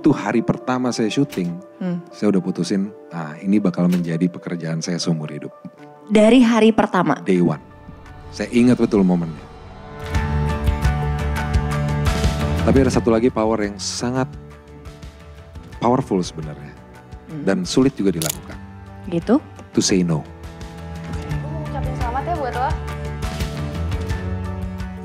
itu hari pertama saya syuting, hmm. saya udah putusin, nah ini bakal menjadi pekerjaan saya seumur hidup. Dari hari pertama? Day one. Saya ingat betul momennya. Tapi ada satu lagi power yang sangat powerful sebenarnya. Hmm. Dan sulit juga dilakukan. Gitu? To say no. selamat ya buat lo.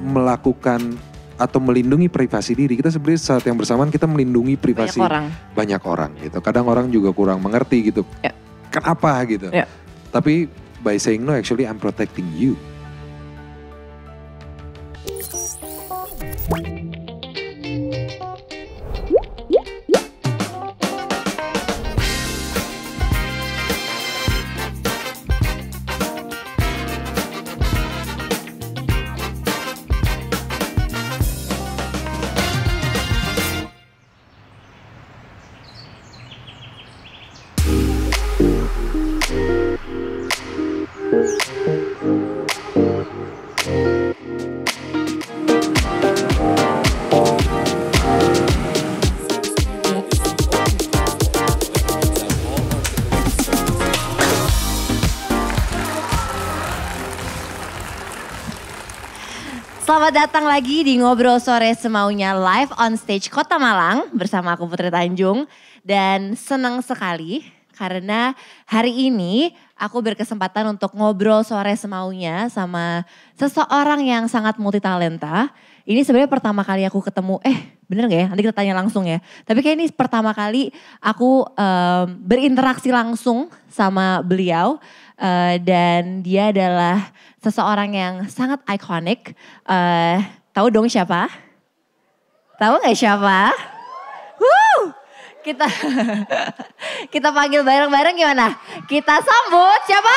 Melakukan atau melindungi privasi diri kita sebenarnya saat yang bersamaan kita melindungi privasi banyak orang, banyak orang gitu kadang orang juga kurang mengerti gitu yeah. Kenapa gitu yeah. tapi by saying no actually I'm protecting you Selamat datang lagi di Ngobrol Sore Semaunya live on stage Kota Malang bersama aku Putri Tanjung. Dan senang sekali karena hari ini aku berkesempatan untuk ngobrol sore semaunya sama seseorang yang sangat multi talenta Ini sebenarnya pertama kali aku ketemu, eh bener gak ya? Nanti kita tanya langsung ya. Tapi kayak ini pertama kali aku um, berinteraksi langsung sama beliau. Uh, dan dia adalah seseorang yang sangat ikonik. Uh, tahu dong siapa? Tahu nggak siapa? Woo! Kita kita panggil bareng-bareng gimana? Kita sambut siapa?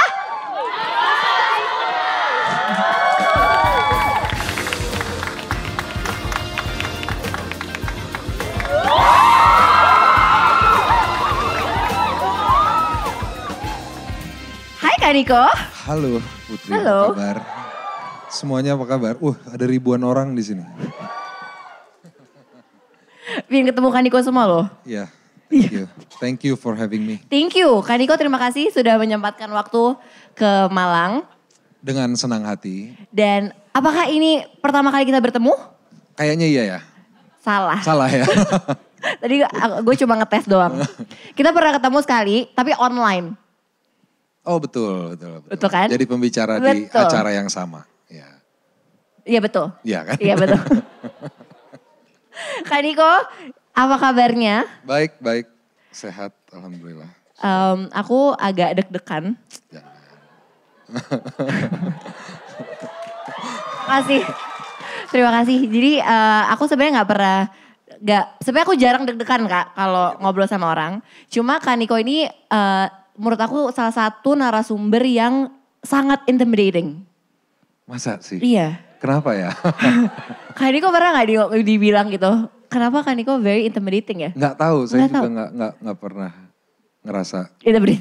Hai Niko. Halo. Putri. Halo. Apa kabar? Semuanya apa kabar? Uh, ada ribuan orang di sini. Ingin ketemu Kaniko semua loh. Iya. Yeah. Thank you. Thank you for having me. Thank you. Kaniko terima kasih sudah menyempatkan waktu ke Malang. Dengan senang hati. Dan apakah ini pertama kali kita bertemu? Kayaknya iya ya. Salah. Salah ya. Tadi gue cuma ngetes doang. Kita pernah ketemu sekali, tapi online. Oh betul, betul, betul. Betul kan? Jadi pembicara betul. di acara yang sama. Iya. ya, betul. Iya kan? Iya betul. Kak Niko, apa kabarnya? Baik, baik. Sehat, Alhamdulillah. Um, aku agak deg-degan. Ya. kasih. Terima kasih. Jadi uh, aku sebenarnya nggak pernah nggak sebenarnya aku jarang deg-degan kak kalau ngobrol sama orang. Cuma Kak Niko ini uh, menurut aku salah satu narasumber yang sangat intimidating. Masa sih? Iya. Kenapa ya? Kak Niko pernah gak di, dibilang gitu? Kenapa Kak Niko very intimidating ya? Gak tahu, saya gak juga tahu. Gak, gak, gak pernah ngerasa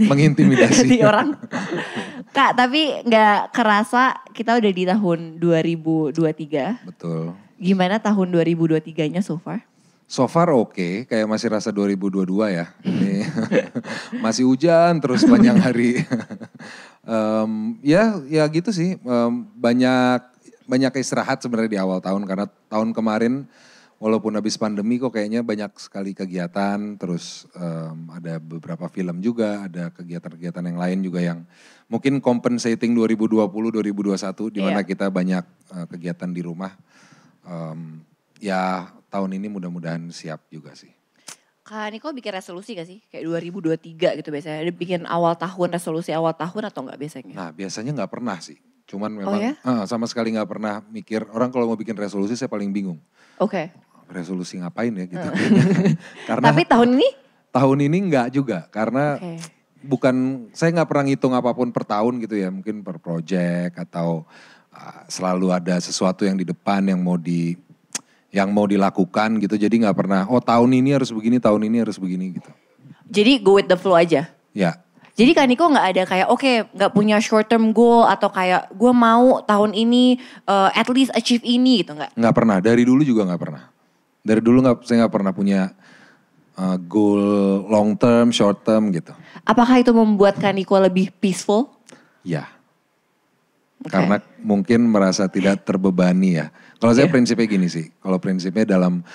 mengintimidasi. orang. Kak, tapi gak kerasa kita udah di tahun 2023. Betul. Gimana tahun 2023-nya so far? So far oke, okay. kayak masih rasa 2022 ya. Hmm. Ini masih hujan terus panjang hari. um, ya, ya gitu sih. Um, banyak banyak istirahat sebenarnya di awal tahun karena tahun kemarin walaupun habis pandemi kok kayaknya banyak sekali kegiatan. Terus um, ada beberapa film juga, ada kegiatan-kegiatan yang lain juga yang mungkin compensating 2020 2021 di mana yeah. kita banyak uh, kegiatan di rumah. Um, ya tahun ini mudah-mudahan siap juga sih. Kak Niko bikin resolusi gak sih? Kayak 2023 gitu biasanya. Ada bikin awal tahun, resolusi awal tahun atau enggak biasanya? Nah biasanya nggak pernah sih. Cuman oh memang oh, ya? uh, sama sekali nggak pernah mikir. Orang kalau mau bikin resolusi saya paling bingung. Oke. Okay. Resolusi ngapain ya gitu. Eh. karena Tapi tahun ini? Tahun ini nggak juga. Karena okay. bukan, saya nggak pernah ngitung apapun per tahun gitu ya. Mungkin per project atau uh, selalu ada sesuatu yang di depan yang mau di yang mau dilakukan gitu. Jadi nggak pernah oh tahun ini harus begini, tahun ini harus begini gitu. Jadi go with the flow aja. Ya. Jadi kan Niko gak ada kayak oke okay, nggak punya short term goal atau kayak gue mau tahun ini uh, at least achieve ini gitu gak? Gak pernah. Dari dulu juga gak pernah. Dari dulu gak, saya gak pernah punya uh, goal long term, short term gitu. Apakah itu membuat Kaniko lebih peaceful? Ya. Karena mungkin merasa tidak terbebani ya. Kalau yeah. saya iya. prinsipnya gini sih, kalau prinsipnya dalam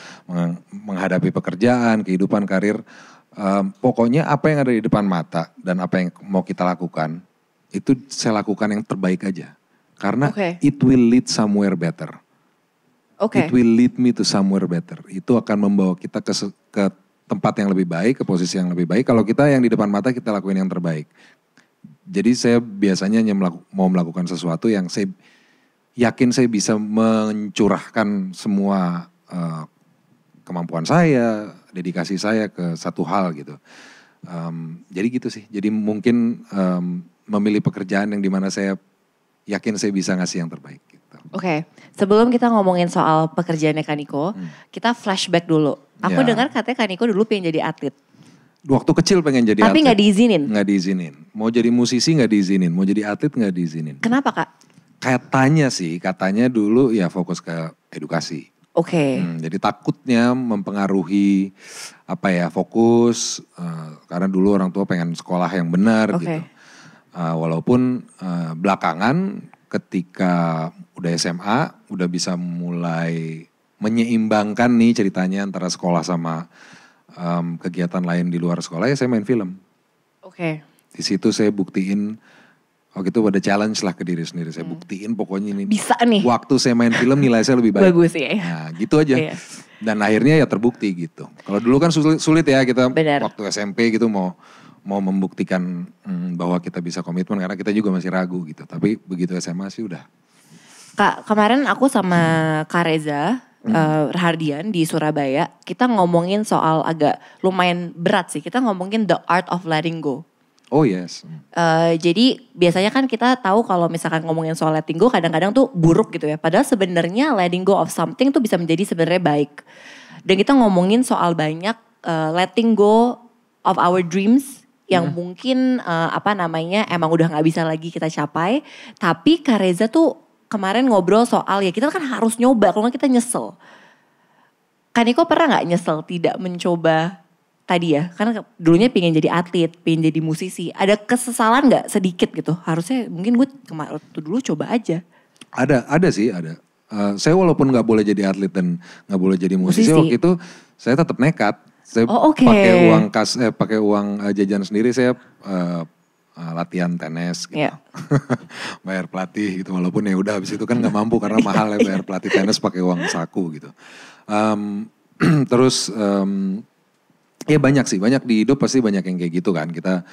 menghadapi pekerjaan, kehidupan, karir, um, pokoknya apa yang ada di depan mata dan apa yang mau kita lakukan, itu saya lakukan yang terbaik aja. Karena okay. it will lead somewhere better. Okay. It will lead me to somewhere better. Itu akan membawa kita ke, ke tempat yang lebih baik, ke posisi yang lebih baik. Kalau kita yang di depan mata kita lakuin yang terbaik. Jadi saya biasanya hanya melaku, mau melakukan sesuatu yang saya yakin saya bisa mencurahkan semua uh, kemampuan saya, dedikasi saya ke satu hal gitu. Um, jadi gitu sih. Jadi mungkin um, memilih pekerjaan yang dimana saya yakin saya bisa ngasih yang terbaik. Gitu. Oke, okay. sebelum kita ngomongin soal pekerjaannya Kaniko, hmm. kita flashback dulu. Aku yeah. dengar katanya Kaniko dulu pengen jadi atlet. Waktu kecil pengen jadi Tapi atlet. nggak diizinin? Nggak diizinin. Mau jadi musisi nggak diizinin. Mau jadi atlet nggak diizinin. Kenapa kak? Katanya sih, katanya dulu ya fokus ke edukasi. Oke. Okay. Hmm, jadi takutnya mempengaruhi apa ya fokus. Uh, karena dulu orang tua pengen sekolah yang benar okay. gitu. Uh, walaupun uh, belakangan ketika udah SMA udah bisa mulai menyeimbangkan nih ceritanya antara sekolah sama um, kegiatan lain di luar sekolah ya saya main film. Oke. Okay. Di situ saya buktiin waktu itu ada challenge lah ke diri sendiri. Saya hmm. buktiin pokoknya ini bisa nih. Waktu saya main film nilai saya lebih baik. Bagus ya. Nah, gitu aja. Iya. Dan akhirnya ya terbukti gitu. Kalau dulu kan sulit, sulit ya kita Benar. waktu SMP gitu mau mau membuktikan hmm, bahwa kita bisa komitmen karena kita juga masih ragu gitu. Tapi begitu SMA sih udah. Kak, kemarin aku sama hmm. Kak Eh, hmm. uh, Rahardian di Surabaya, kita ngomongin soal agak lumayan berat sih. Kita ngomongin the art of letting go. Oh yes. Uh, jadi biasanya kan kita tahu kalau misalkan ngomongin soal letting go kadang-kadang tuh buruk gitu ya. Padahal sebenarnya letting go of something tuh bisa menjadi sebenarnya baik. Dan kita ngomongin soal banyak uh, letting go of our dreams yang hmm. mungkin uh, apa namanya emang udah nggak bisa lagi kita capai. Tapi Kareza tuh kemarin ngobrol soal ya kita kan harus nyoba kalau kita nyesel. Kaniko pernah nggak nyesel tidak mencoba tadi ya? Karena dulunya pengen jadi atlet, pengen jadi musisi. Ada kesesalan nggak sedikit gitu? Harusnya mungkin gue kemarin dulu coba aja. Ada, ada sih, ada. Uh, saya walaupun nggak boleh jadi atlet dan nggak boleh jadi musisi, musisi waktu itu saya tetap nekat. Saya oh, okay. pakai uang kas, eh, pakai uang eh, jajan sendiri. Saya uh, Ah, latihan tenis gitu. Yeah. bayar pelatih gitu walaupun ya udah habis itu kan nggak mampu karena mahal ya bayar iya. pelatih tenis pakai uang saku gitu. Um, terus um, ya banyak sih, banyak di hidup pasti banyak yang kayak gitu kan. Kita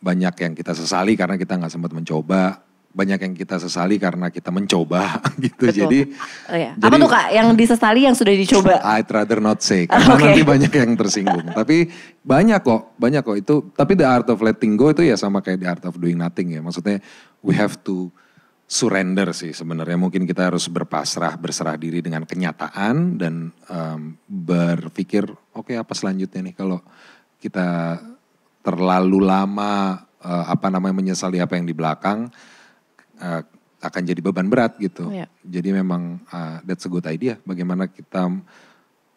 banyak yang kita sesali karena kita nggak sempat mencoba banyak yang kita sesali karena kita mencoba gitu. Betul. Jadi, oh, iya. jadi apa tuh kak yang disesali yang sudah dicoba? I'd rather not say karena oh, okay. nanti banyak yang tersinggung. tapi banyak kok, banyak kok itu. Tapi the art of letting go itu ya sama kayak the art of doing nothing ya. Maksudnya we have to surrender sih sebenarnya. Mungkin kita harus berpasrah, berserah diri dengan kenyataan dan um, berpikir oke okay, apa selanjutnya nih kalau kita terlalu lama uh, apa namanya menyesali apa yang di belakang uh, akan jadi beban berat gitu. Yeah. Oh, ya. Jadi memang uh, that's a good idea. Bagaimana kita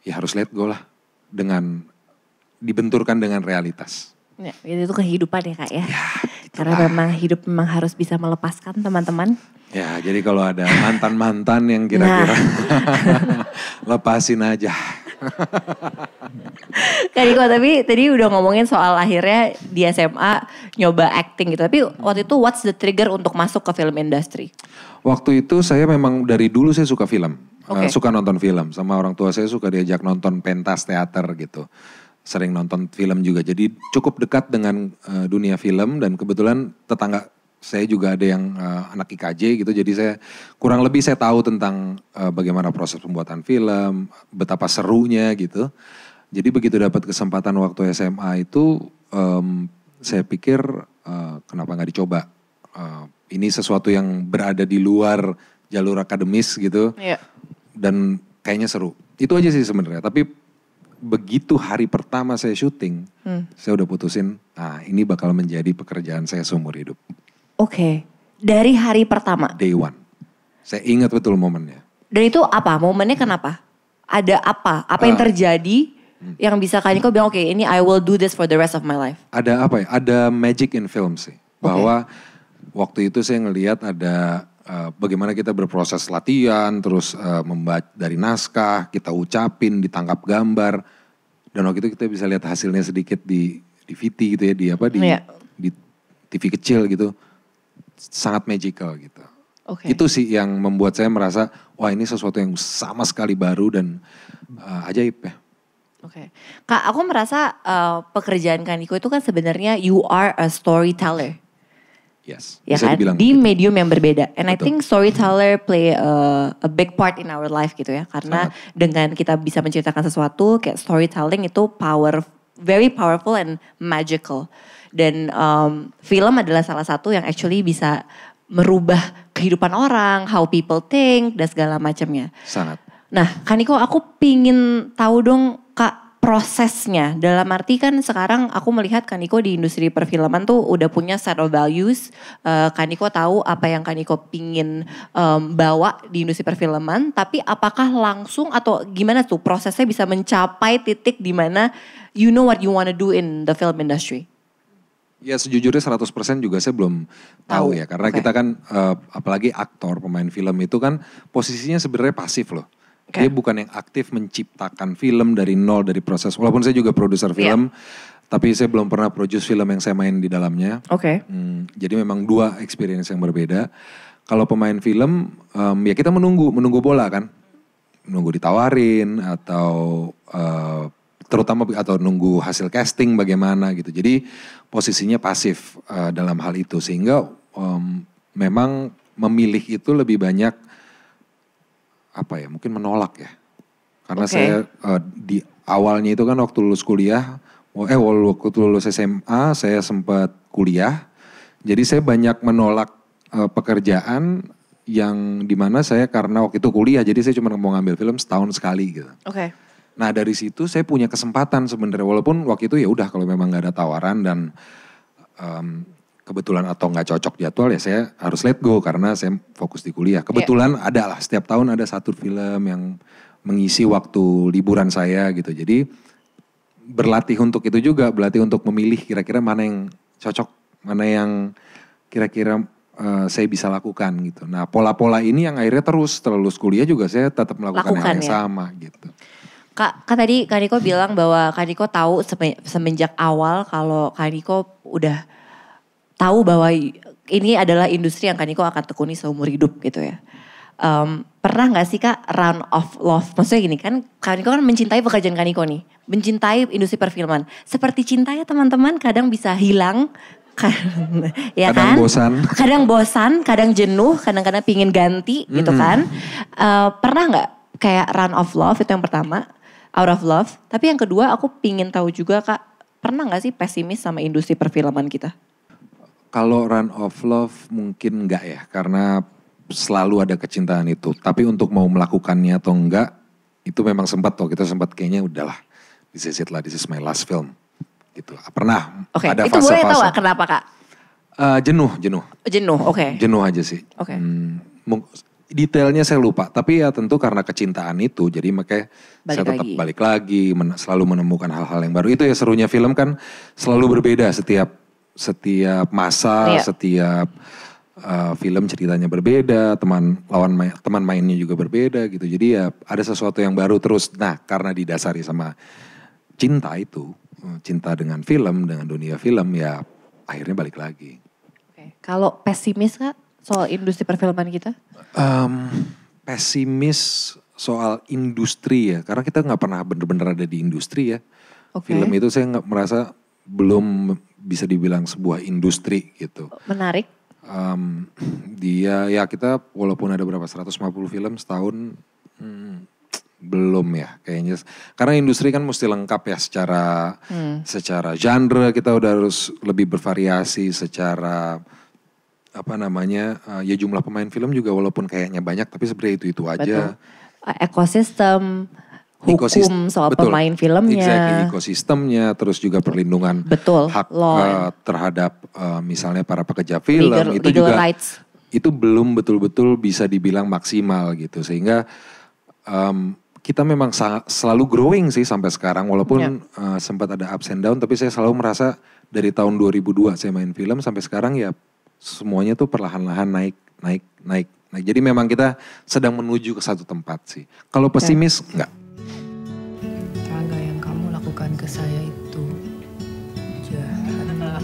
ya harus let go lah dengan dibenturkan dengan realitas. Ya, itu kehidupan ya kak ya. ya gitu Karena memang hidup memang harus bisa melepaskan teman-teman. Ya jadi kalau ada mantan-mantan yang kira-kira nah. lepasin aja Kak Diko, tapi tadi udah ngomongin soal akhirnya di SMA nyoba acting gitu. Tapi waktu itu what's the trigger untuk masuk ke film industri? Waktu itu saya memang dari dulu saya suka film. Eh, okay. suka nonton film. Sama orang tua saya suka diajak nonton pentas teater gitu. Sering nonton film juga. Jadi cukup dekat dengan eh, dunia film dan kebetulan tetangga saya juga ada yang uh, anak IKJ gitu jadi saya kurang lebih saya tahu tentang uh, bagaimana proses pembuatan film betapa serunya gitu jadi begitu dapat kesempatan waktu SMA itu um, saya pikir uh, kenapa nggak dicoba uh, ini sesuatu yang berada di luar jalur akademis gitu yeah. dan kayaknya seru itu aja sih sebenarnya tapi begitu hari pertama saya syuting hmm. saya udah putusin nah ini bakal menjadi pekerjaan saya seumur hidup Oke. Okay. Dari hari pertama. Day one. Saya ingat betul momennya. Dan itu apa? Momennya kenapa? Ada apa? Apa yang ah. terjadi hmm. yang bisa kalian kok bilang oke okay, ini I will do this for the rest of my life? Ada apa ya? Ada magic in film sih. Bahwa okay. waktu itu saya ngelihat ada uh, bagaimana kita berproses latihan, terus uh, membaca dari naskah, kita ucapin, ditangkap gambar. Dan waktu itu kita bisa lihat hasilnya sedikit di di VT gitu ya, di apa di yeah. di TV kecil gitu sangat magical gitu. Okay. Itu sih yang membuat saya merasa wah ini sesuatu yang sama sekali baru dan uh, ajaib ya. Oke, okay. kak, aku merasa uh, pekerjaan Niko itu kan sebenarnya you are a storyteller. Yes. Ya bisa kan? di gitu. medium yang berbeda. And Betul. I think storyteller play a, eh, a big part in our life gitu ya. Karena Sangat. dengan kita bisa menceritakan sesuatu, kayak storytelling itu power, very powerful and magical dan um, film adalah salah satu yang actually bisa merubah kehidupan orang, how people think dan segala macamnya. Sangat. Nah, Kaniko aku pingin tahu dong Kak prosesnya. Dalam arti kan sekarang aku melihat Kaniko di industri perfilman tuh udah punya set of values. Uh, eh, Kaniko tahu apa yang Kaniko pingin um, bawa di industri perfilman, tapi apakah langsung atau gimana tuh prosesnya bisa mencapai titik di mana you know what you wanna do in the film industry? Ya sejujurnya 100% juga saya belum tahu, tahu ya karena okay. kita kan uh, apalagi aktor pemain film itu kan posisinya sebenarnya pasif loh. Okay. Dia bukan yang aktif menciptakan film dari nol dari proses. Walaupun saya juga produser iya. film yeah. tapi saya belum pernah produce film yang saya main di dalamnya. Oke. Okay. Hmm, jadi memang dua experience yang berbeda. Kalau pemain film um, ya kita menunggu menunggu bola kan. Menunggu ditawarin atau uh, terutama atau nunggu hasil casting bagaimana gitu. Jadi posisinya pasif uh, dalam hal itu sehingga um, memang memilih itu lebih banyak apa ya? Mungkin menolak ya. Karena okay. saya uh, di awalnya itu kan waktu lulus kuliah, oh, eh waktu lulus SMA saya sempat kuliah. Jadi saya banyak menolak uh, pekerjaan yang dimana saya karena waktu itu kuliah, jadi saya cuma mau ngambil film setahun sekali gitu. Oke. Okay Nah dari situ saya punya kesempatan sebenarnya walaupun waktu itu ya udah kalau memang nggak ada tawaran dan um, kebetulan atau nggak cocok jadwal ya saya harus let go karena saya fokus di kuliah. Ya. Kebetulan yeah. ada lah setiap tahun ada satu film yang mengisi waktu liburan saya gitu. Jadi berlatih untuk itu juga, berlatih untuk memilih kira-kira mana yang cocok, mana yang kira-kira uh, saya bisa lakukan gitu. Nah pola-pola ini yang akhirnya terus terus kuliah juga saya tetap melakukan Lakukan, yang ya? sama gitu. Kak, kan tadi Kak Niko bilang bahwa Kak Niko tahu semenjak awal kalau Kak Niko udah tahu bahwa ini adalah industri yang Kak Niko akan tekuni seumur hidup gitu ya. Um, pernah nggak sih Kak run of love? Maksudnya gini kan Kak Niko kan mencintai pekerjaan Kak Niko nih. Mencintai industri perfilman. Seperti cinta ya teman-teman kadang bisa hilang kan, ya kadang kan? bosan kadang bosan kadang jenuh kadang-kadang pingin ganti mm -hmm. gitu kan uh, pernah nggak kayak run of love itu yang pertama out of love. Tapi yang kedua aku pingin tahu juga kak, pernah nggak sih pesimis sama industri perfilman kita? Kalau run of love mungkin nggak ya, karena selalu ada kecintaan itu. Tapi untuk mau melakukannya atau enggak, itu memang sempat toh kita sempat kayaknya udahlah, this is it lah, this is my last film. Gitu. Pernah okay. ada fase-fase. Itu boleh tahu kenapa kak? Uh, jenuh, jenuh. Jenuh, oke. Okay. Jenuh aja sih. Oke. Okay. Hmm, detailnya saya lupa tapi ya tentu karena kecintaan itu jadi makanya balik saya tetap lagi. balik lagi men selalu menemukan hal-hal yang baru itu ya serunya film kan selalu berbeda setiap setiap masa iya. setiap uh, film ceritanya berbeda, teman lawan main, teman mainnya juga berbeda gitu. Jadi ya ada sesuatu yang baru terus. Nah, karena didasari sama cinta itu, eh, cinta dengan film, dengan dunia film ya akhirnya balik lagi. Oke. Kalau pesimis kan? soal industri perfilman kita? Um, pesimis soal industri ya, karena kita nggak pernah bener-bener ada di industri ya. Okay. Film itu saya nggak merasa belum bisa dibilang sebuah industri gitu. Menarik. Um, dia ya kita walaupun ada berapa 150 film setahun hmm, belum ya kayaknya karena industri kan mesti lengkap ya secara hmm. secara genre kita udah harus lebih bervariasi secara apa namanya uh, ya jumlah pemain film juga walaupun kayaknya banyak tapi sebenarnya itu itu aja. Betul. Eh, ekosistem hukum ekosistem, soal betul, pemain filmnya, exactly, ekosistemnya, terus juga perlindungan betul, hak law. uh, terhadap uh, misalnya para pekerja film legal, itu legal juga rights. itu belum betul-betul bisa dibilang maksimal gitu sehingga um, kita memang selalu growing sih sampai sekarang walaupun yeah. Ya. uh, sempat ada ups and down tapi saya selalu merasa dari tahun 2002 saya main film sampai sekarang ya semuanya tuh perlahan-lahan naik, naik, naik. Nah, jadi memang kita sedang menuju ke satu tempat sih. Kalau pesimis, okay. enggak. Tangga yang kamu lakukan ke saya itu jahat.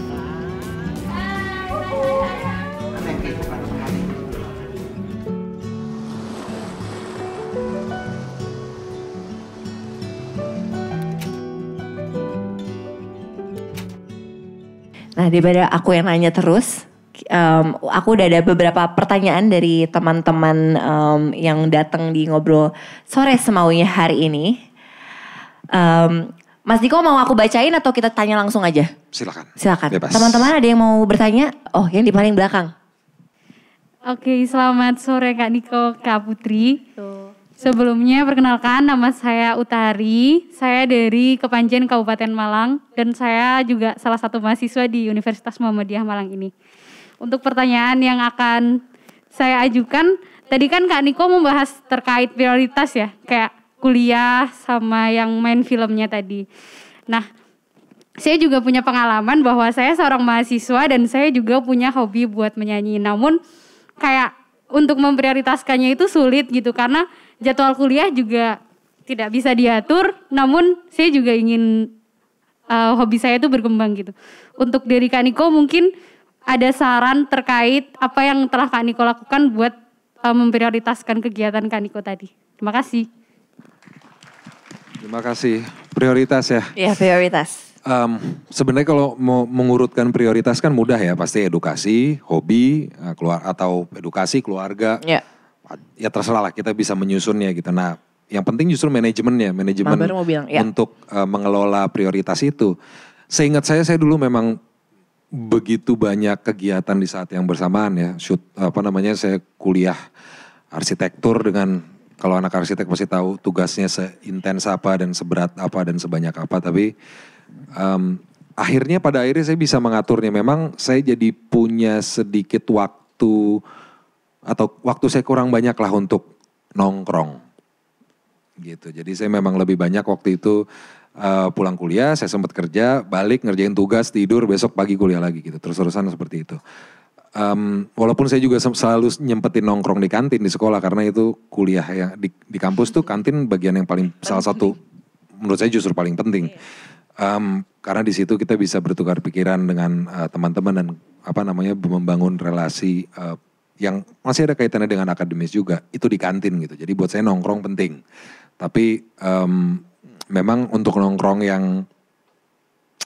Nah, daripada aku yang nanya terus, um, aku udah ada beberapa pertanyaan dari teman-teman um, yang datang di ngobrol sore semaunya hari ini. Um, Mas Diko mau aku bacain atau kita tanya langsung aja? Silakan. Silakan. Teman-teman ada yang mau bertanya? Oh, yang di paling belakang. Oke, selamat sore Kak Niko, Kak Putri. Sebelumnya perkenalkan nama saya Utari, saya dari Kepanjen Kabupaten Malang dan saya juga salah satu mahasiswa di Universitas Muhammadiyah Malang ini untuk pertanyaan yang akan saya ajukan. Tadi kan Kak Niko membahas terkait prioritas ya, kayak kuliah sama yang main filmnya tadi. Nah, saya juga punya pengalaman bahwa saya seorang mahasiswa dan saya juga punya hobi buat menyanyi. Namun kayak untuk memprioritaskannya itu sulit gitu karena jadwal kuliah juga tidak bisa diatur. Namun saya juga ingin uh, hobi saya itu berkembang gitu. Untuk dari Niko mungkin ada saran terkait apa yang telah Kak Niko lakukan buat uh, memprioritaskan kegiatan Kak Niko tadi. Terima kasih. Terima kasih. Prioritas ya? Iya, prioritas. Um, sebenarnya kalau mau mengurutkan prioritas kan mudah ya, pasti edukasi, hobi, e, keluar atau edukasi keluarga. Ya. Ya terserah lah kita bisa menyusunnya gitu. Nah, yang penting justru manajemennya, manajemen bilang, ya. untuk uh, mengelola prioritas itu. Seingat saya, saya dulu memang begitu banyak kegiatan di saat yang bersamaan ya. Shoot apa namanya saya kuliah arsitektur dengan kalau anak arsitek pasti tahu tugasnya seintens apa dan seberat apa dan sebanyak apa tapi um, akhirnya pada akhirnya saya bisa mengaturnya memang saya jadi punya sedikit waktu atau waktu saya kurang banyak lah untuk nongkrong gitu jadi saya memang lebih banyak waktu itu Eh, pulang kuliah, saya sempat kerja, balik ngerjain tugas, tidur, besok pagi kuliah lagi gitu. Terus-terusan seperti itu. Um, walaupun saya juga selalu nyempetin nongkrong di kantin di sekolah karena itu kuliah ya di, di kampus tuh kantin bagian yang paling salah satu menurut saya justru paling penting. Um, karena di situ kita bisa bertukar pikiran dengan eh, teman-teman uh, dan apa namanya membangun relasi uh, yang masih ada kaitannya dengan akademis juga itu di kantin gitu jadi buat saya nongkrong penting tapi um, memang untuk nongkrong yang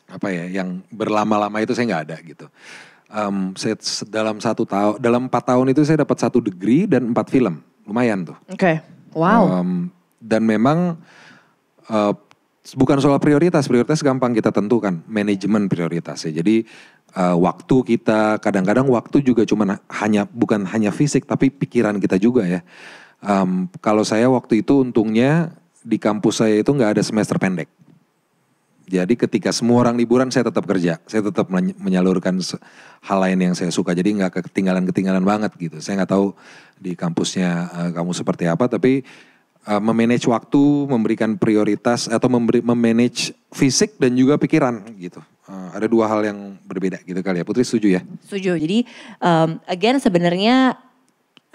apa ya yang berlama-lama itu saya nggak ada gitu um, saya dalam satu tahun dalam empat tahun itu saya dapat satu degree dan empat film lumayan tuh oke okay. wow um, dan memang uh, bukan soal prioritas prioritas gampang kita tentukan manajemen prioritas jadi uh, waktu kita kadang-kadang waktu juga cuman hanya bukan hanya fisik tapi pikiran kita juga ya um, kalau saya waktu itu untungnya di kampus saya itu nggak ada semester pendek. Jadi ketika semua orang liburan saya tetap kerja, saya tetap menyalurkan hal lain yang saya suka. Jadi nggak ketinggalan-ketinggalan banget gitu. Saya nggak tahu di kampusnya uh, kamu seperti apa, tapi uh, memanage waktu, memberikan prioritas atau memberi memanage fisik dan juga pikiran gitu. Uh, ada dua hal yang berbeda gitu kali ya. Putri setuju ya? Setuju. Jadi um, again sebenarnya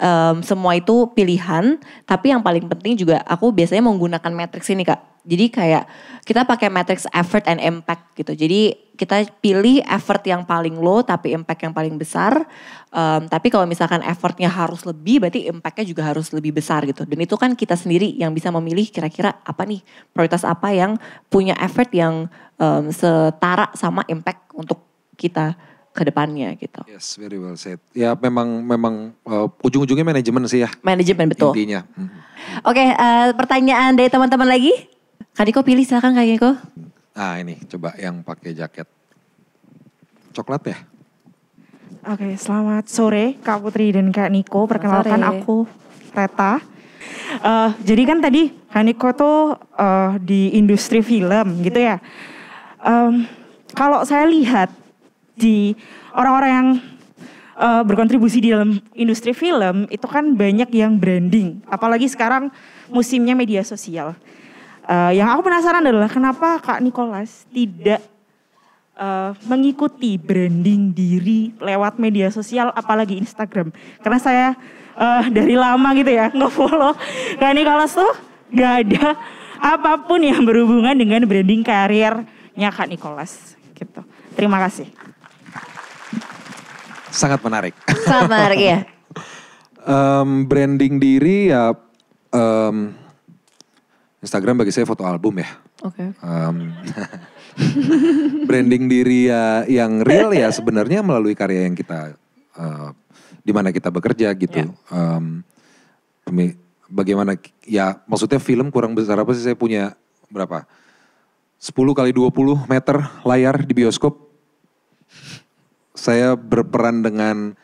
um, semua itu pilihan tapi yang paling penting juga aku biasanya menggunakan matrix ini kak jadi kayak kita pakai matrix effort and impact gitu jadi kita pilih effort yang paling low tapi impact yang paling besar um, tapi kalau misalkan effortnya harus lebih berarti impactnya juga harus lebih besar gitu dan itu kan kita sendiri yang bisa memilih kira-kira apa nih prioritas apa yang punya effort yang um, setara sama impact untuk kita ke depannya gitu. Yes, very well said. Ya memang memang uh, ujung-ujungnya manajemen sih ya. Manajemen betul. Intinya. Hmm. Oke, okay, uh, eh, pertanyaan dari teman-teman lagi. Kadiko pilih silakan Kadiko. Ah Nah ini coba yang pakai jaket coklat ya. Oke, okay, selamat sore Kak Putri dan Kak Niko. Perkenalkan aku Reta. Uh, jadi kan tadi Kak Niko tuh uh, di industri film gitu ya. Um, kalau saya lihat di orang-orang yang uh, berkontribusi di dalam industri film itu kan banyak yang branding, apalagi sekarang musimnya media sosial. Uh, yang aku penasaran adalah kenapa Kak Nicholas tidak uh, mengikuti branding diri lewat media sosial apalagi Instagram karena saya uh, dari lama gitu ya nggak follow Kak Nicholas tuh nggak ada apapun yang berhubungan dengan branding karirnya Kak Nicholas gitu terima kasih Sangat menarik. Sangat menarik ya. um, branding diri ya um, Instagram bagi saya foto album ya. Oke. Okay. Um, branding diri ya yang real ya sebenarnya melalui karya yang kita uh, di mana kita bekerja gitu. Yeah. Iya. Um, bagaimana ya maksudnya film kurang besar apa sih saya punya berapa? 10 kali 20 meter layar di bioskop saya berperan dengan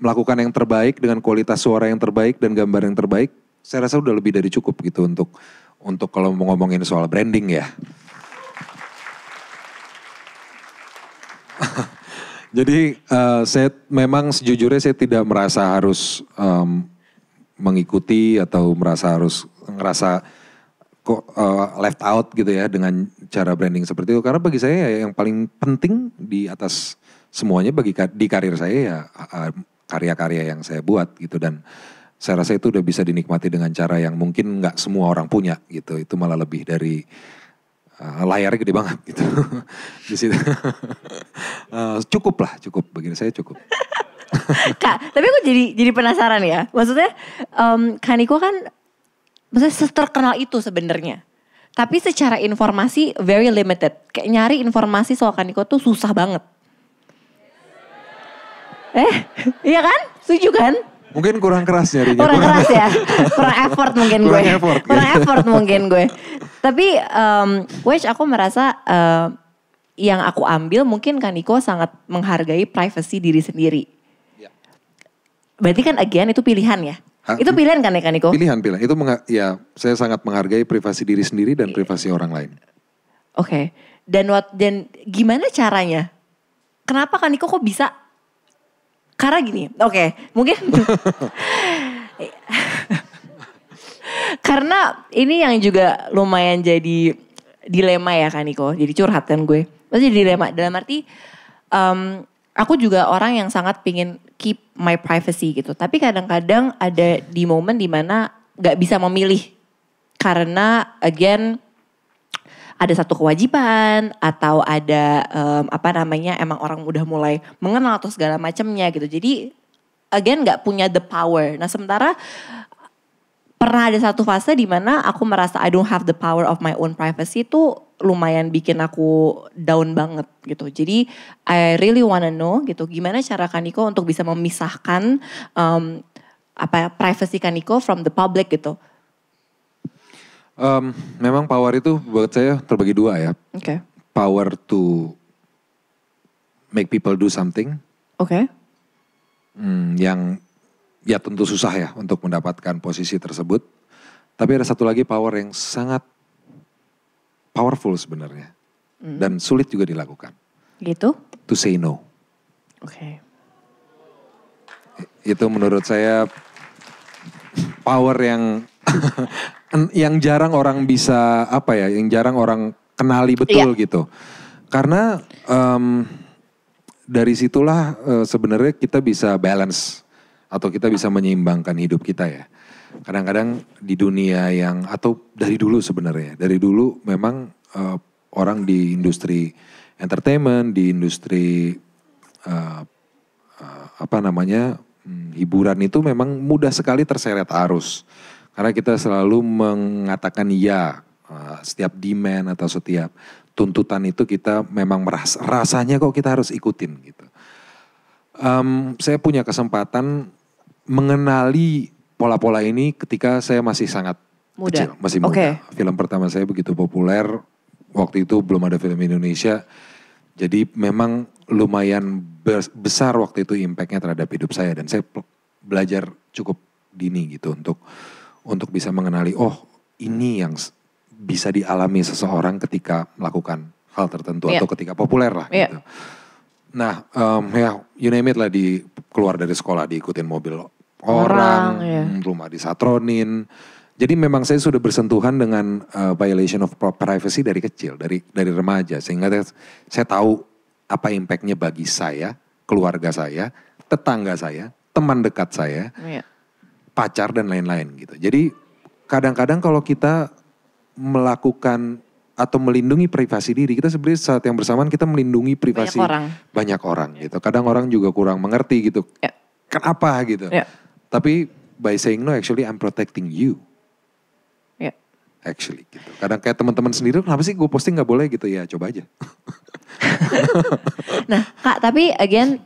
melakukan yang terbaik dengan kualitas suara yang terbaik dan gambar yang terbaik, saya rasa udah lebih dari cukup gitu untuk untuk kalau mau ngomongin soal branding ya. Jadi uh, saya memang sejujurnya saya tidak merasa harus um, mengikuti atau merasa harus ngerasa kok uh, left out gitu ya dengan cara branding seperti itu karena bagi saya ya yang paling penting di atas semuanya bagi di karir saya ya karya-karya yang saya buat gitu dan saya rasa itu udah bisa dinikmati dengan cara yang mungkin nggak semua orang punya gitu itu malah lebih dari uh, layarnya gede banget gitu di situ uh, cukup lah cukup begini saya cukup kak tapi aku jadi jadi penasaran ya maksudnya um, Kaniko kan maksudnya terkenal itu sebenarnya tapi secara informasi very limited kayak nyari informasi soal Kaniko tuh susah banget Eh, iya kan? Setuju kan? Mungkin kurang keras ya. Kurang, kurang keras ya. kurang effort mungkin kurang gue. Effort, kurang gitu. effort mungkin gue. Tapi um, aku merasa uh, yang aku ambil mungkin kan Kaniko sangat menghargai privasi diri sendiri. Ya. Berarti kan again itu pilihan ya? Hah? Itu pilihan kan ya kan Kaniko? Pilihan, pilihan. Itu ya saya sangat menghargai privasi diri sendiri dan iya. privasi orang lain. Oke. Okay. Dan, what, dan gimana caranya? Kenapa kan Kaniko kok bisa karena gini, oke, okay, mungkin karena ini yang juga lumayan jadi dilema ya kan Niko. Jadi curhat kan gue. Maksudnya dilema dalam arti um, aku juga orang yang sangat pingin keep my privacy gitu. Tapi kadang-kadang ada di momen dimana gak bisa memilih karena again ada satu kewajiban atau ada um, apa namanya emang orang udah mulai mengenal atau segala macamnya gitu. Jadi again nggak punya the power. Nah sementara pernah ada satu fase di mana aku merasa I don't have the power of my own privacy itu lumayan bikin aku down banget gitu. Jadi I really wanna know gitu gimana cara Kaniko untuk bisa memisahkan um, apa privacy Kaniko from the public gitu. Um, memang power itu buat saya terbagi dua ya. Oke. Okay. Power to make people do something. Oke. Okay. Hmm, yang ya tentu susah ya untuk mendapatkan posisi tersebut. Tapi ada satu lagi power yang sangat powerful sebenarnya mm. dan sulit juga dilakukan. Gitu? To say no. Oke. Okay. Itu menurut saya power yang Kan yang jarang orang bisa apa ya, yang jarang orang kenali betul iya. gitu. Karena um, dari situlah uh, sebenarnya kita bisa balance atau kita bisa menyeimbangkan hidup kita ya. Kadang-kadang di dunia yang atau dari dulu sebenarnya, dari dulu memang uh, orang di industri entertainment, di industri uh, uh, apa namanya hmm, hiburan itu memang mudah sekali terseret arus. Karena kita selalu mengatakan ya eh, setiap demand atau setiap tuntutan itu kita memang meras rasanya kok kita harus ikutin gitu. Um, saya punya kesempatan mengenali pola-pola ini ketika saya masih sangat muda. kecil, masih muda. Okay. Film pertama saya begitu populer waktu itu belum ada film Indonesia. Jadi memang lumayan besar waktu itu impactnya terhadap hidup saya dan saya belajar cukup dini gitu untuk untuk bisa mengenali oh ini yang bisa dialami seseorang ketika melakukan hal tertentu yeah. atau ketika populer lah yeah. gitu. Nah, um, ya you name it lah di keluar dari sekolah diikutin mobil orang, orang yeah. Iya. Mm, rumah disatronin. Jadi memang saya sudah bersentuhan dengan uh, violation of privacy dari kecil, dari dari remaja sehingga saya tahu apa impactnya bagi saya, keluarga saya, tetangga saya, teman dekat saya. Yeah pacar dan lain-lain gitu. Jadi kadang-kadang kalau kita melakukan atau melindungi privasi diri kita sebenarnya saat yang bersamaan kita melindungi privasi banyak orang, banyak orang ya. gitu. Kadang orang juga kurang mengerti gitu. Yeah. Kenapa gitu? Yeah. Tapi by saying no actually I'm protecting you. Ya. Actually gitu. Kadang kayak teman-teman sendiri kenapa sih gue posting nggak boleh gitu ya coba aja. nah kak tapi again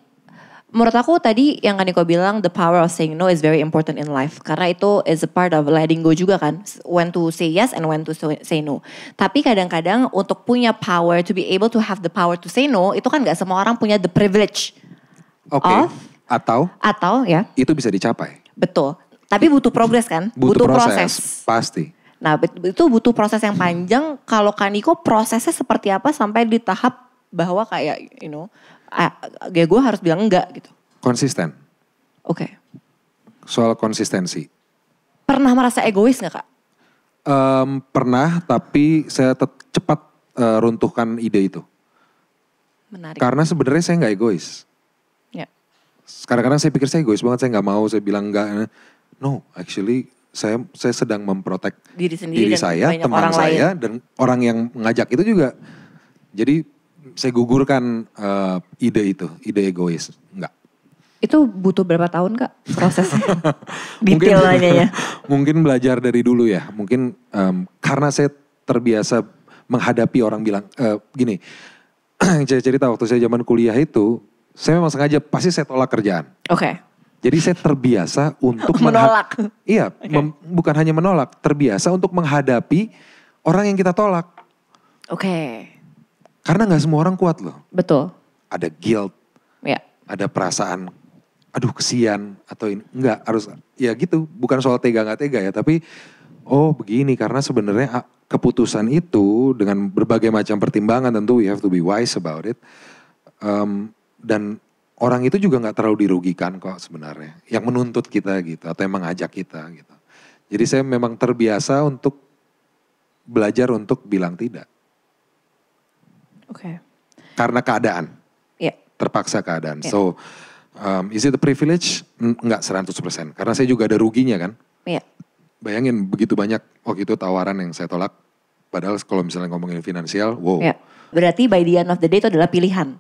menurut aku tadi yang kan bilang the power of saying no is very important in life karena itu is a part of letting go juga kan when to say yes and when to say no tapi kadang-kadang untuk punya power to be able to have the power to say no itu kan gak semua orang punya the privilege okay. of atau atau ya itu bisa dicapai betul tapi butuh progres kan butuh, butuh proses, proses pasti nah itu butuh proses yang panjang kalau Kaniko prosesnya seperti apa sampai di tahap bahwa kayak you know ya gue harus bilang enggak gitu. Konsisten. Oke. Okay. Soal konsistensi. Pernah merasa egois gak kak? Um, pernah, tapi saya cepat uh, runtuhkan ide itu. Menarik. Karena sebenarnya saya nggak egois. Ya. Kadang-kadang saya pikir saya egois banget, saya nggak mau, saya bilang enggak. No, actually saya saya sedang memprotek diri sendiri diri saya, teman orang saya lain. dan orang yang ngajak itu juga. Jadi saya gugurkan uh, ide itu, ide egois. Enggak. Itu butuh berapa tahun kak prosesnya? Detailnya ya. mungkin belajar dari dulu ya. Mungkin um, karena saya terbiasa menghadapi orang bilang uh, gini. saya cerita waktu saya zaman kuliah itu, saya memang sengaja pasti saya tolak kerjaan. Oke. Okay. Jadi saya terbiasa untuk menolak. Iya, okay. bukan hanya menolak, terbiasa untuk menghadapi orang yang kita tolak. Oke. Okay. Karena nggak semua orang kuat loh. Betul. Ada guilt. Ya. Ada perasaan, aduh kesian atau ini nggak harus ya gitu. Bukan soal tega nggak tega ya, tapi oh begini karena sebenarnya ah, keputusan itu dengan berbagai macam pertimbangan tentu we have to be wise about it. Um, dan orang itu juga nggak terlalu dirugikan kok sebenarnya. Yang menuntut kita gitu atau yang mengajak kita gitu. Jadi saya memang terbiasa untuk belajar untuk bilang tidak. Okay. Karena keadaan. Yeah. Terpaksa keadaan. Yeah. So um, is it a privilege? Enggak 100% karena saya juga ada ruginya kan. Iya. Yeah. Bayangin begitu banyak waktu itu tawaran yang saya tolak. Padahal kalau misalnya ngomongin finansial, wow. Yeah. Berarti by the end of the day itu adalah pilihan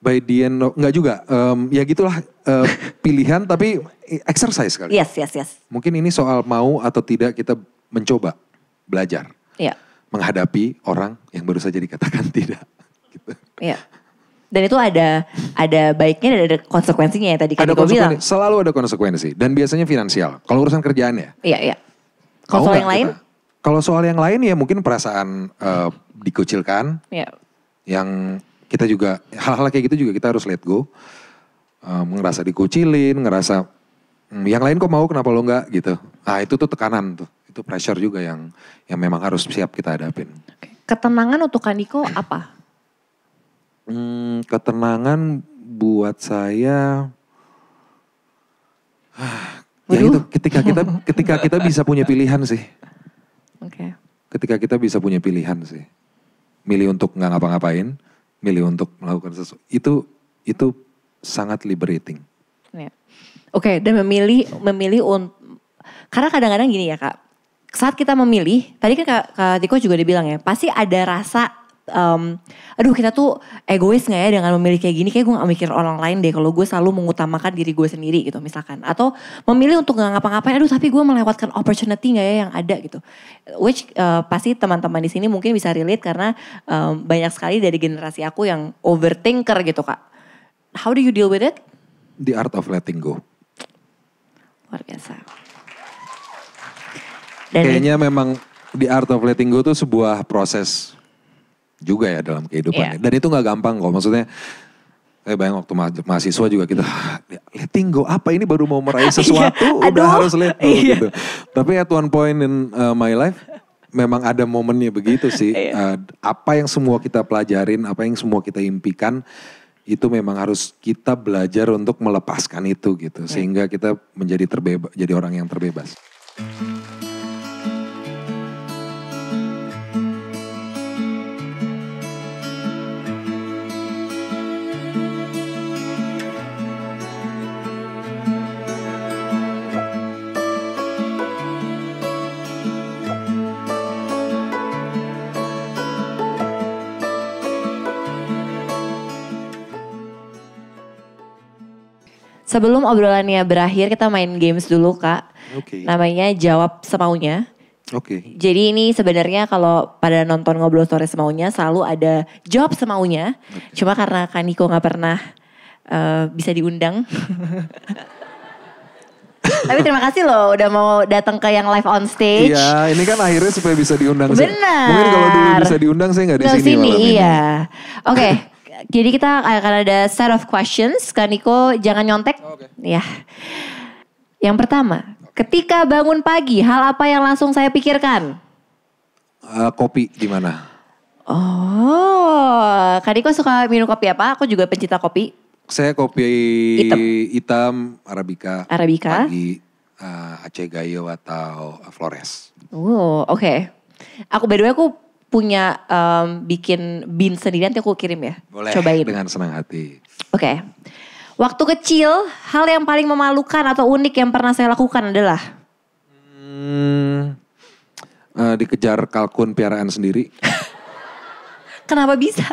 by the end of, enggak juga um, ya gitulah uh, pilihan tapi exercise kali. Yes, yes, yes. Mungkin ini soal mau atau tidak kita mencoba belajar. Iya. Yeah menghadapi orang yang baru saja dikatakan tidak. Gitu. Iya. Dan itu ada ada baiknya dan ada konsekuensinya ya tadi kan gue bilang. Selalu ada konsekuensi dan biasanya finansial. Kalau urusan kerjaan ya. Iya iya. Kalau soal yang lain? Kalau soal yang lain ya mungkin perasaan uh, dikucilkan. Iya. Yang kita juga hal-hal kayak gitu juga kita harus let go. Um, ngerasa dikucilin, ngerasa hmm, yang lain kok mau kenapa lo enggak gitu. Nah itu tuh tekanan tuh itu pressure juga yang yang memang harus siap kita hadapin. Ketenangan untuk Kaniko apa? Hmm, ketenangan buat saya ya itu ketika kita ketika kita bisa punya pilihan sih. Oke. Okay. Ketika kita bisa punya pilihan sih. Milih untuk nggak ngapa-ngapain, milih untuk melakukan sesuatu. Itu itu sangat liberating. Ya. Oke, okay, dan memilih memilih untuk karena kadang-kadang gini ya kak, saat kita memilih, tadi kan Kak, Tiko juga udah bilang ya, pasti ada rasa um, aduh kita tuh egois gak ya dengan memilih kayak gini kayak gue gak mikir orang lain deh kalau gue selalu mengutamakan diri gue sendiri gitu misalkan atau memilih untuk gak ngapa-ngapain aduh tapi gue melewatkan opportunity gak ya yang ada gitu which uh, pasti teman-teman di sini mungkin bisa relate karena um, banyak sekali dari generasi aku yang overthinker gitu kak how do you deal with it the art of letting go luar biasa dan Kayaknya ini, memang di Art of Letting Go tuh sebuah proses juga ya dalam kehidupan Yeah. Ya. Dan itu nggak gampang kok. Maksudnya Eh bayang waktu ma mahasiswa juga kita letting go apa ini baru mau meraih iya. sesuatu udah harus let go iya. gitu. Tapi at one point in uh, my life memang ada momennya begitu sih. yeah. Iya. uh, apa yang semua kita pelajarin, apa yang semua kita impikan itu memang harus kita belajar untuk melepaskan itu gitu sehingga kita menjadi terbebas jadi orang yang terbebas. Sebelum obrolannya berakhir, kita main games dulu kak. Oke. Okay. Namanya jawab semaunya. Oke. Okay. Jadi ini sebenarnya kalau pada nonton ngobrol sore semaunya selalu ada jawab semaunya. Okay. Cuma karena Kaniko nggak pernah uh, bisa diundang. Tapi terima kasih loh udah mau datang ke yang live on stage. Iya, ini kan akhirnya supaya bisa diundang. Benar. Mungkin kalau dulu bisa diundang saya nggak di sini. Di sini, iya. Oke. Okay jadi kita akan ada set of questions. Kak Niko jangan nyontek. Oh, okay. Ya. Yang pertama, ketika bangun pagi, hal apa yang langsung saya pikirkan? Uh, kopi di mana? Oh, Kak Niko suka minum kopi apa? Aku juga pencinta kopi. Saya kopi hitam, hitam Arabica. Arabica. Pagi uh, Aceh Gayo atau Flores. Oh, oke. Okay. Aku by the way aku punya um, bikin bin sendiri nanti aku kirim ya. Boleh. Cobain. Dengan senang hati. Oke. Okay. Waktu kecil, hal yang paling memalukan atau unik yang pernah saya lakukan adalah hmm, uh, dikejar kalkun piaraan sendiri. Kenapa bisa?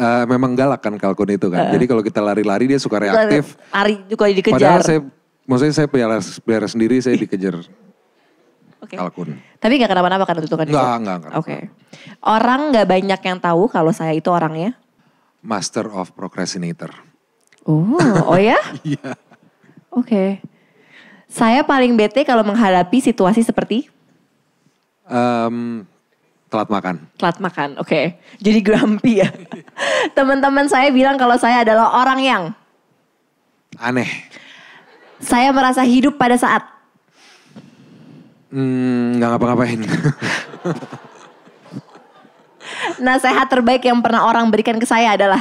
Uh, memang galak kan kalkun itu kan. Uh. Jadi kalau kita lari-lari dia suka reaktif. Lari juga dikejar. Padahal saya maksudnya saya piara, piara sendiri saya dikejar Okay. Kalkun. Tapi gak kenapa-napa kan itu kan? Enggak, enggak. Oke. Okay. Orang gak banyak yang tahu kalau saya itu orangnya? Master of Procrastinator. Oh, oh ya? Iya. yeah. Oke. Okay. Saya paling bete kalau menghadapi situasi seperti? Um, telat makan. Telat makan, oke. Okay. Jadi grumpy ya. Teman-teman saya bilang kalau saya adalah orang yang? Aneh. Saya merasa hidup pada saat? Hmm, gak ngapa-ngapain. sehat terbaik yang pernah orang berikan ke saya adalah?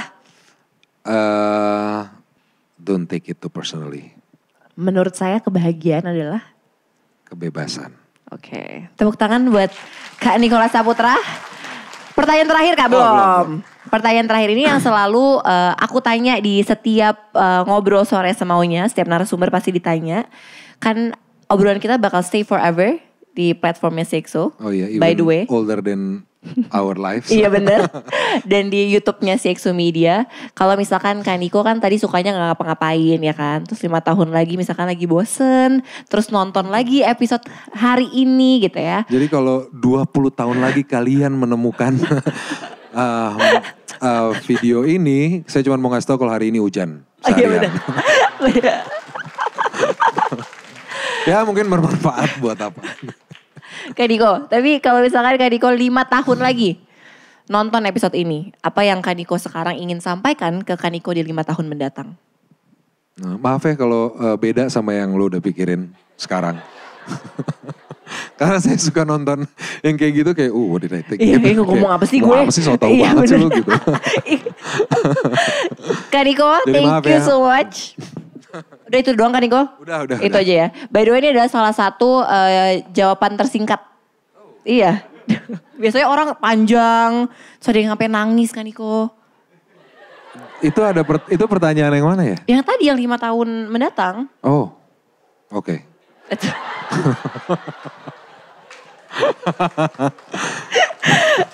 Uh, don't take it too personally. Menurut saya kebahagiaan adalah? Kebebasan. Oke, okay. tepuk tangan buat Kak Nikola Saputra. Pertanyaan terakhir Kak, oh, Bom. Pertanyaan terakhir ini yang selalu uh, aku tanya di setiap uh, ngobrol sore semaunya, setiap narasumber pasti ditanya. Kan obrolan kita bakal stay forever di platformnya Sexo. Oh iya, even by the way. Older than our lives. iya bener. Dan di YouTube-nya Sexo Media. Kalau misalkan Kaniko kan tadi sukanya nggak ngapa-ngapain ya kan. Terus lima tahun lagi misalkan lagi bosen. Terus nonton lagi episode hari ini gitu ya. Jadi kalau 20 tahun lagi kalian menemukan uh, uh, video ini. Saya cuma mau ngasih tau kalau hari ini hujan. Oh, Iya bener. ya mungkin bermanfaat buat apa. Kak Diko, tapi kalau misalkan Kak Diko 5 tahun lagi nonton episode ini, apa yang Kak Diko sekarang ingin sampaikan ke Kak Diko di 5 tahun mendatang? Nah, maaf ya kalau uh, beda sama yang lo udah pikirin sekarang. Karena saya suka nonton yang kayak gitu kayak uh what did I think. Iya, gitu. ngomong apa sih gue? Ngomong apa sih so tau iya, banget sih lu gitu. Kak Diko, thank you ya. so much. Udah itu doang kan Niko? Udah, udah. Itu udah. aja ya. By the way ini adalah salah satu uh, jawaban tersingkat. Oh. Iya. Biasanya orang panjang, sering ngapain nangis kan Niko. Itu ada per, itu pertanyaan yang mana ya? Yang tadi yang lima tahun mendatang. Oh, oke. Okay.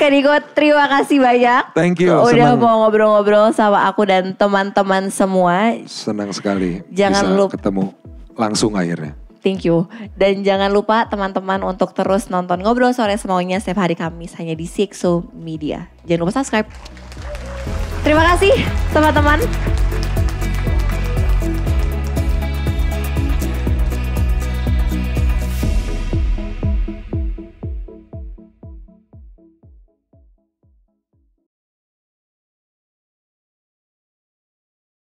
Kak terima kasih banyak. Thank you. Udah senang. mau ngobrol-ngobrol sama aku dan teman-teman semua. Senang sekali. Jangan lupa ketemu langsung akhirnya. Thank you. Dan jangan lupa teman-teman untuk terus nonton Ngobrol Sore semuanya setiap hari Kamis hanya di Sixo Media. Jangan lupa subscribe. Terima kasih teman-teman.